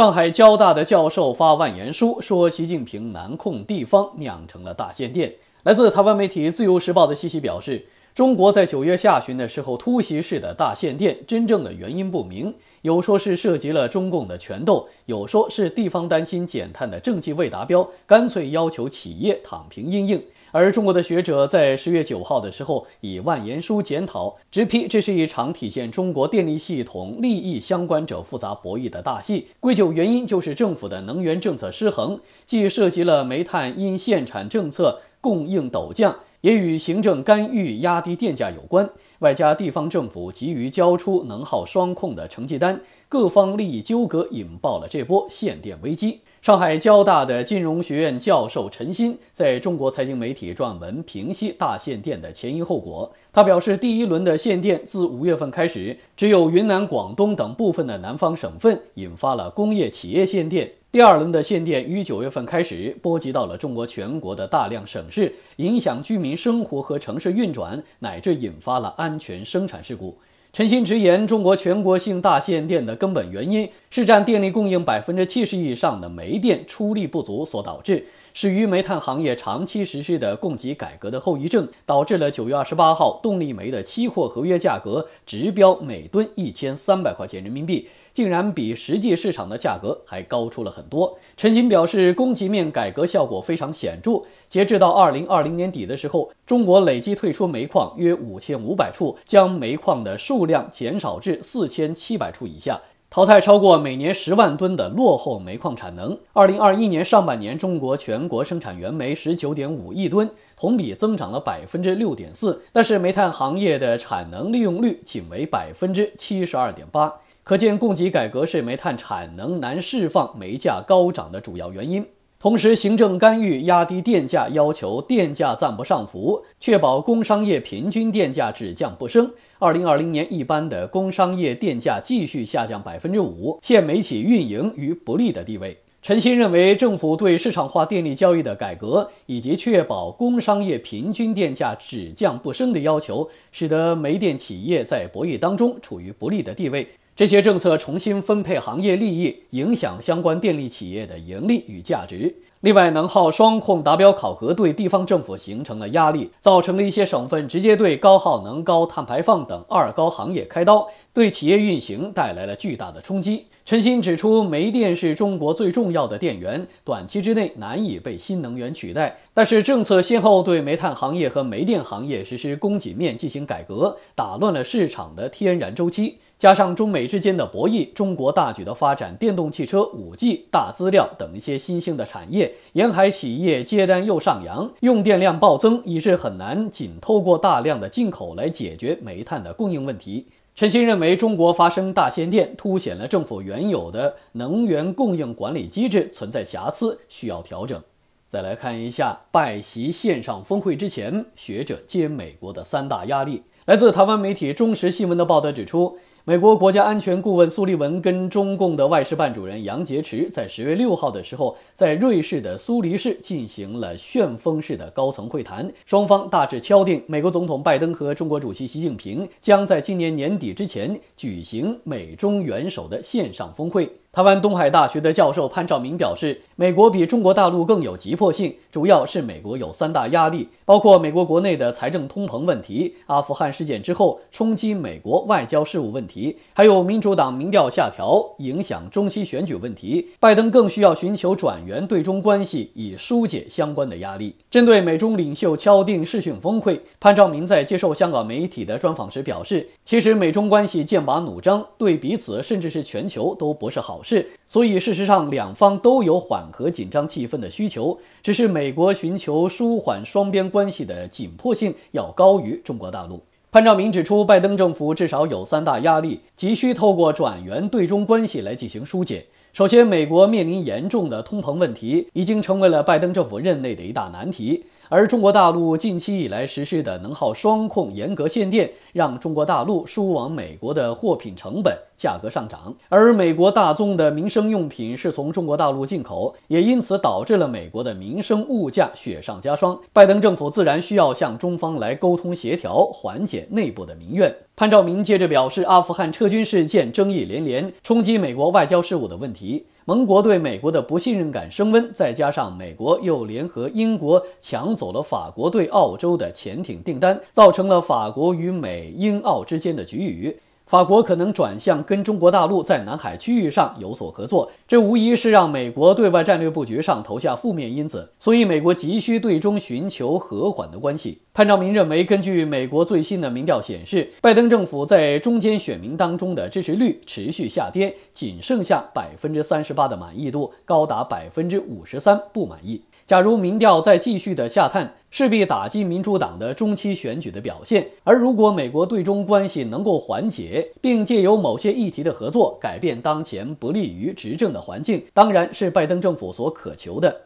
上海交大的教授发万言书，说习近平难控地方，酿成了大限电。来自台湾媒体《自由时报》的西西表示。中国在九月下旬的时候突袭式的大限电，真正的原因不明，有说是涉及了中共的权斗，有说是地方担心减碳的政绩未达标，干脆要求企业躺平应应。而中国的学者在十月九号的时候以万言书检讨，直批这是一场体现中国电力系统利益相关者复杂博弈的大戏。归咎原因就是政府的能源政策失衡，既涉及了煤炭因限产政策供应陡降。也与行政干预压低电价有关，外加地方政府急于交出能耗双控的成绩单，各方利益纠葛引爆了这波限电危机。上海交大的金融学院教授陈鑫在中国财经媒体撰文评析大限电的前因后果。他表示，第一轮的限电自五月份开始，只有云南、广东等部分的南方省份引发了工业企业限电。第二轮的限电于九月份开始，波及到了中国全国的大量省市，影响居民生活和城市运转，乃至引发了安全生产事故。陈新直言，中国全国性大限电的根本原因是占电力供应百分之七十以上的煤电出力不足所导致。是于煤炭行业长期实施的供给改革的后遗症，导致了九月二十八号动力煤的期货合约价格直标每吨一千三百块钱人民币，竟然比实际市场的价格还高出了很多。陈鑫表示，供给面改革效果非常显著。截至到二零二零年底的时候，中国累计退出煤矿约五千五百处，将煤矿的数量减少至四千七百处以下。淘汰超过每年十万吨的落后煤矿产能。二零二一年上半年，中国全国生产原煤十九点五亿吨，同比增长了百分之六点四。但是，煤炭行业的产能利用率仅为百分之七十二点八，可见供给改革是煤炭产能难释放、煤价高涨的主要原因。同时，行政干预压低电价，要求电价暂不上浮，确保工商业平均电价只降不升。二零二零年，一般的工商业电价继续下降百分之五，现煤企运营于不利的地位。陈新认为，政府对市场化电力交易的改革，以及确保工商业平均电价只降不升的要求，使得煤电企业在博弈当中处于不利的地位。这些政策重新分配行业利益，影响相关电力企业的盈利与价值。另外，能耗双控达标考核对地方政府形成了压力，造成了一些省份直接对高耗能、高碳排放等“二高”行业开刀，对企业运行带来了巨大的冲击。陈新指出，煤电是中国最重要的电源，短期之内难以被新能源取代。但是，政策先后对煤炭行业和煤电行业实施供给面进行改革，打乱了市场的天然周期。加上中美之间的博弈，中国大举的发展电动汽车、五 G、大资料等一些新兴的产业，沿海企业接单又上扬，用电量暴增，以致很难仅透过大量的进口来解决煤炭的供应问题。陈新认为，中国发生大限电凸显了政府原有的能源供应管理机制存在瑕疵，需要调整。再来看一下拜习线上峰会之前，学者接美国的三大压力。来自台湾媒体中时新闻的报道指出。美国国家安全顾问苏利文跟中共的外事办主任杨洁篪在十月六号的时候，在瑞士的苏黎世进行了旋风式的高层会谈，双方大致敲定，美国总统拜登和中国主席习近平将在今年年底之前举行美中元首的线上峰会。台湾东海大学的教授潘兆明表示，美国比中国大陆更有急迫性，主要是美国有三大压力，包括美国国内的财政通膨问题、阿富汗事件之后冲击美国外交事务问题，还有民主党民调下调影响中期选举问题。拜登更需要寻求转圜对中关系，以疏解相关的压力。针对美中领袖敲定视讯峰会，潘兆明在接受香港媒体的专访时表示，其实美中关系剑拔弩张，对彼此甚至是全球都不是好。是，所以事实上，两方都有缓和紧张气氛的需求，只是美国寻求舒缓双边关系的紧迫性要高于中国大陆。潘兆明指出，拜登政府至少有三大压力，急需透过转援对中关系来进行疏解。首先，美国面临严重的通膨问题，已经成为了拜登政府任内的一大难题；而中国大陆近期以来实施的能耗双控、严格限电，让中国大陆输往美国的货品成本。价格上涨，而美国大宗的民生用品是从中国大陆进口，也因此导致了美国的民生物价雪上加霜。拜登政府自然需要向中方来沟通协调，缓解内部的民怨。潘兆明接着表示，阿富汗撤军事件争议连连，冲击美国外交事务的问题，盟国对美国的不信任感升温，再加上美国又联合英国抢走了法国对澳洲的潜艇订单，造成了法国与美英澳之间的局域。法国可能转向跟中国大陆在南海区域上有所合作，这无疑是让美国对外战略布局上投下负面因子，所以美国急需对中寻求和缓的关系。潘兆明认为，根据美国最新的民调显示，拜登政府在中间选民当中的支持率持续下跌，仅剩下百分之三十八的满意度，高达百分之五十三不满意。假如民调再继续的下探，势必打击民主党的中期选举的表现。而如果美国对中关系能够缓解，并借由某些议题的合作改变当前不利于执政的环境，当然是拜登政府所渴求的。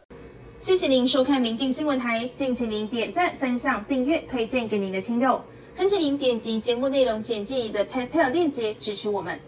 谢谢您收看民进新闻台，敬请您点赞、分享、订阅、推荐给您的亲友。恳请您点击节目内容简介里的 PayPal 链接支持我们。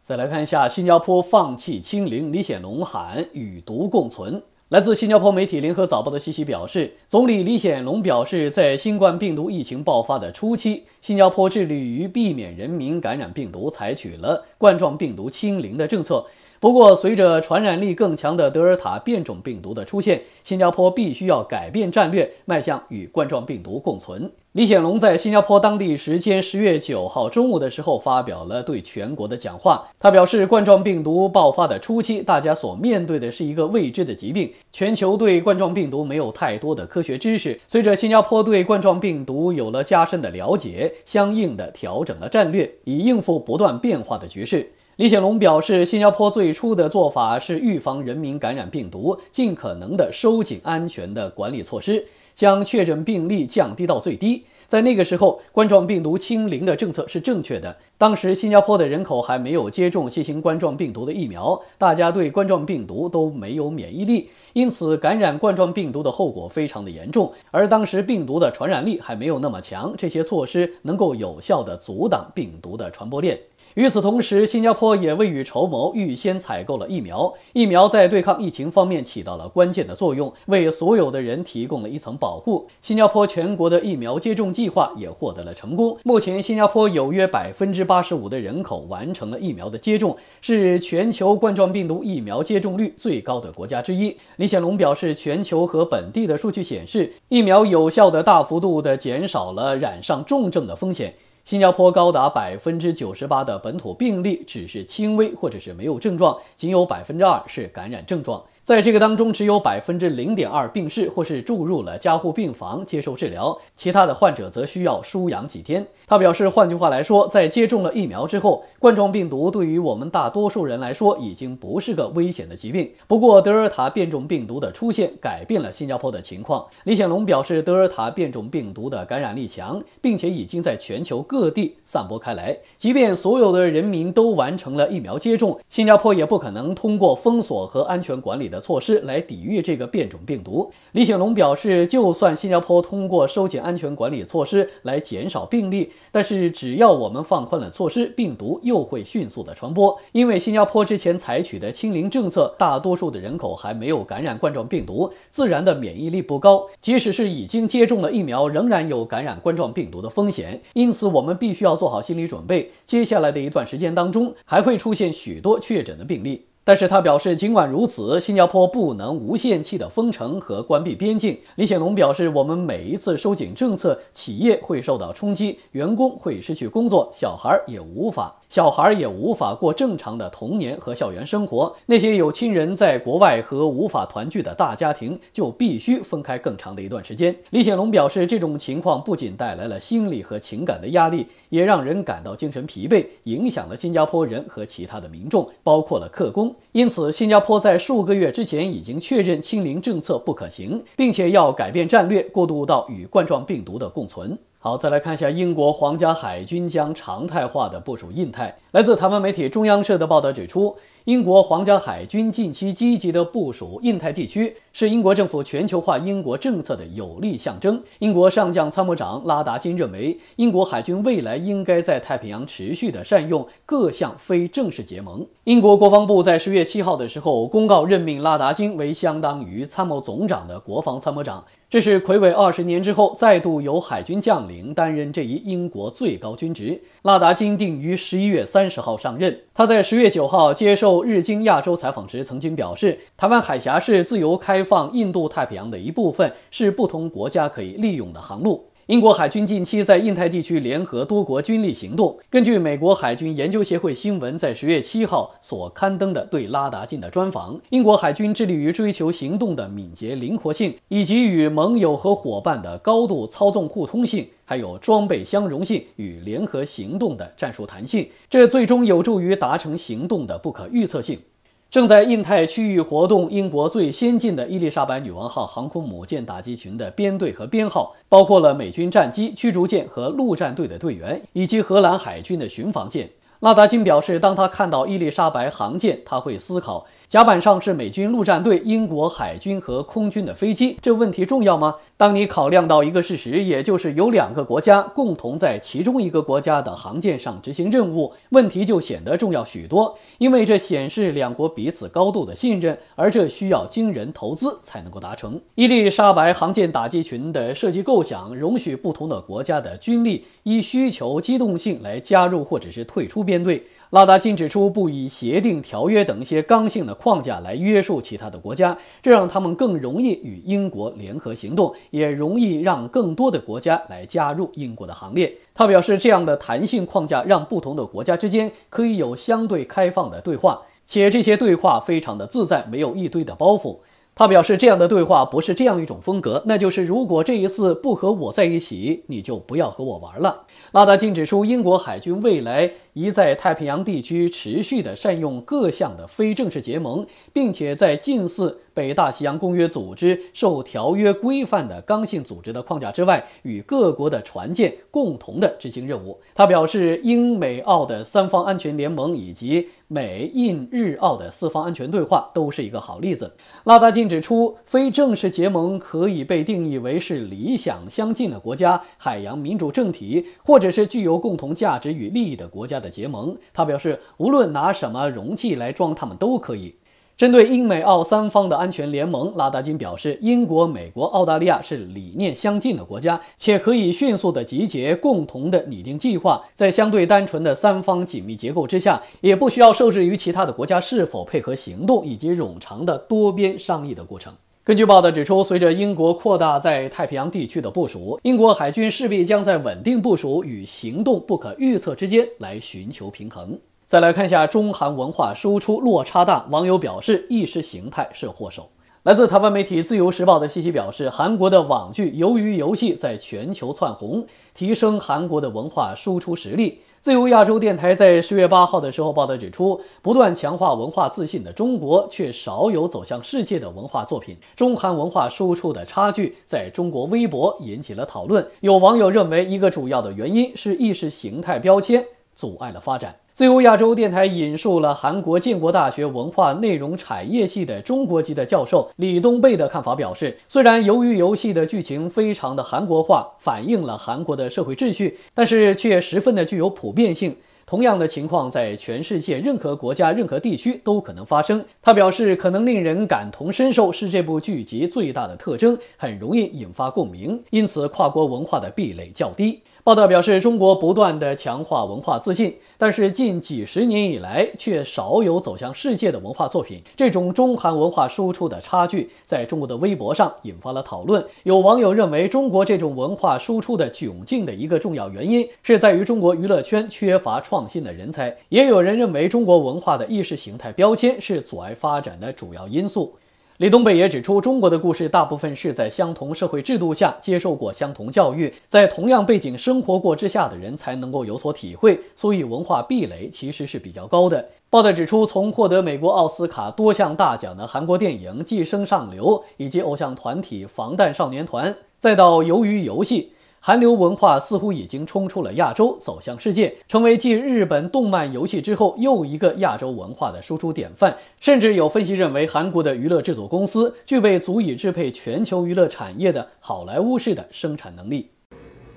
再来看一下，新加坡放弃清零，李显龙喊与毒共存。来自新加坡媒体联合早报的西息表示，总理李显龙表示，在新冠病毒疫情爆发的初期，新加坡致力于避免人民感染病毒，采取了冠状病毒清零的政策。不过，随着传染力更强的德尔塔变种病毒的出现，新加坡必须要改变战略，迈向与冠状病毒共存。李显龙在新加坡当地时间十月九号中午的时候发表了对全国的讲话。他表示，冠状病毒爆发的初期，大家所面对的是一个未知的疾病，全球对冠状病毒没有太多的科学知识。随着新加坡对冠状病毒有了加深的了解，相应的调整了战略，以应付不断变化的局势。李显龙表示，新加坡最初的做法是预防人民感染病毒，尽可能的收紧安全的管理措施，将确诊病例降低到最低。在那个时候，冠状病毒清零的政策是正确的。当时新加坡的人口还没有接种新型冠状病毒的疫苗，大家对冠状病毒都没有免疫力，因此感染冠状病毒的后果非常的严重。而当时病毒的传染力还没有那么强，这些措施能够有效的阻挡病毒的传播链。与此同时，新加坡也未雨绸缪，预先采购了疫苗。疫苗在对抗疫情方面起到了关键的作用，为所有的人提供了一层保护。新加坡全国的疫苗接种计划也获得了成功。目前，新加坡有约百分之八十五的人口完成了疫苗的接种，是全球冠状病毒疫苗接种率最高的国家之一。李显龙表示，全球和本地的数据显示，疫苗有效的大幅度的减少了染上重症的风险。新加坡高达百分之九十八的本土病例只是轻微或者是没有症状，仅有百分之二是感染症状。在这个当中，只有百分之零点二病逝，或是住入了加护病房接受治疗，其他的患者则需要输氧几天。他表示，换句话来说，在接种了疫苗之后，冠状病毒对于我们大多数人来说已经不是个危险的疾病。不过，德尔塔变种病毒的出现改变了新加坡的情况。李显龙表示，德尔塔变种病毒的感染力强，并且已经在全球各地散播开来。即便所有的人民都完成了疫苗接种，新加坡也不可能通过封锁和安全管理的。措施来抵御这个变种病毒。李显龙表示，就算新加坡通过收紧安全管理措施来减少病例，但是只要我们放宽了措施，病毒又会迅速的传播。因为新加坡之前采取的清零政策，大多数的人口还没有感染冠状病毒，自然的免疫力不高。即使是已经接种了疫苗，仍然有感染冠状病毒的风险。因此，我们必须要做好心理准备，接下来的一段时间当中，还会出现许多确诊的病例。但是他表示，尽管如此，新加坡不能无限期的封城和关闭边境。李显龙表示，我们每一次收紧政策，企业会受到冲击，员工会失去工作，小孩也无法。小孩也无法过正常的童年和校园生活。那些有亲人在国外和无法团聚的大家庭就必须分开更长的一段时间。李显龙表示，这种情况不仅带来了心理和情感的压力，也让人感到精神疲惫，影响了新加坡人和其他的民众，包括了客工。因此，新加坡在数个月之前已经确认清零政策不可行，并且要改变战略，过渡到与冠状病毒的共存。好，再来看一下英国皇家海军将常态化的部署印太。来自台湾媒体中央社的报道指出，英国皇家海军近期积极的部署印太地区，是英国政府全球化英国政策的有力象征。英国上将参谋长拉达金认为，英国海军未来应该在太平洋持续的善用各项非正式结盟。英国国防部在十月七号的时候公告任命拉达金为相当于参谋总长的国防参谋长。这是魁伟二十年之后再度由海军将领担任这一英国最高军职。拉达金定于十一月三十号上任。他在十月九号接受日经亚洲采访时曾经表示：“台湾海峡是自由开放印度太平洋的一部分，是不同国家可以利用的航路。”英国海军近期在印太地区联合多国军力行动。根据美国海军研究协会新闻在十月七号所刊登的对拉达进的专访，英国海军致力于追求行动的敏捷灵活性，以及与盟友和伙伴的高度操纵互通性，还有装备相容性与联合行动的战术弹性。这最终有助于达成行动的不可预测性。正在印太区域活动，英国最先进的伊丽莎白女王号航空母舰打击群的编队和编号，包括了美军战机、驱逐舰和陆战队的队员，以及荷兰海军的巡防舰。拉达金表示，当他看到伊丽莎白航舰，他会思考。甲板上是美军陆战队、英国海军和空军的飞机，这问题重要吗？当你考量到一个事实，也就是有两个国家共同在其中一个国家的航舰上执行任务，问题就显得重要许多，因为这显示两国彼此高度的信任，而这需要惊人投资才能够达成。伊丽莎白航舰打击群的设计构想，容许不同的国家的军力依需求机动性来加入或者是退出编队。拉达禁止出，不以协定、条约等一些刚性的框架来约束其他的国家，这让他们更容易与英国联合行动，也容易让更多的国家来加入英国的行列。他表示，这样的弹性框架让不同的国家之间可以有相对开放的对话，且这些对话非常的自在，没有一堆的包袱。他表示，这样的对话不是这样一种风格，那就是如果这一次不和我在一起，你就不要和我玩了。拉达禁止出，英国海军未来。一在太平洋地区持续的善用各项的非正式结盟，并且在近似北大西洋公约组织受条约规范的刚性组织的框架之外，与各国的船舰共同的执行任务。他表示，英美澳的三方安全联盟以及美印日澳的四方安全对话都是一个好例子。拉达金指出，非正式结盟可以被定义为是理想相近的国家、海洋民主政体，或者是具有共同价值与利益的国家的。的结盟，他表示，无论拿什么容器来装他们都可以。针对英美澳三方的安全联盟，拉达金表示，英国、美国、澳大利亚是理念相近的国家，且可以迅速的集结，共同的拟定计划。在相对单纯的三方紧密结构之下，也不需要受制于其他的国家是否配合行动，以及冗长的多边商议的过程。根据报道指出，随着英国扩大在太平洋地区的部署，英国海军势必将在稳定部署与行动不可预测之间来寻求平衡。再来看一下中韩文化输出落差大，网友表示意识形态是祸首。来自台湾媒体《自由时报》的信息表示，韩国的网剧《鱿鱼游戏》在全球窜红。提升韩国的文化输出实力。自由亚洲电台在十月八号的时候报道指出，不断强化文化自信的中国，却少有走向世界的文化作品。中韩文化输出的差距，在中国微博引起了讨论。有网友认为，一个主要的原因是意识形态标签。阻碍了发展。自由亚洲电台引述了韩国建国大学文化内容产业系的中国籍的教授李东贝的看法，表示，虽然由于游戏的剧情非常的韩国化，反映了韩国的社会秩序，但是却十分的具有普遍性。同样的情况在全世界任何国家、任何地区都可能发生。他表示，可能令人感同身受是这部剧集最大的特征，很容易引发共鸣，因此跨国文化的壁垒较低。报道表示，中国不断地强化文化自信，但是近几十年以来却少有走向世界的文化作品。这种中韩文化输出的差距，在中国的微博上引发了讨论。有网友认为，中国这种文化输出的窘境的一个重要原因，是在于中国娱乐圈缺乏创新的人才。也有人认为，中国文化的意识形态标签是阻碍发展的主要因素。李东北也指出，中国的故事大部分是在相同社会制度下接受过相同教育，在同样背景生活过之下的人才能够有所体会，所以文化壁垒其实是比较高的。报道指出，从获得美国奥斯卡多项大奖的韩国电影《寄生上流》，以及偶像团体防弹少年团，再到《鱿鱼游戏》。韩流文化似乎已经冲出了亚洲，走向世界，成为继日本动漫、游戏之后又一个亚洲文化的输出典范。甚至有分析认为，韩国的娱乐制作公司具备足以支配全球娱乐产业的好莱坞式的生产能力。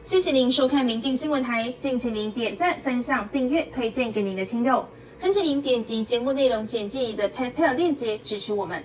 谢谢您收看明镜新闻台，敬请您点赞、分享、订阅、推荐给您的亲友，恳请您点击节目内容简介里的 PayPal 链接支持我们。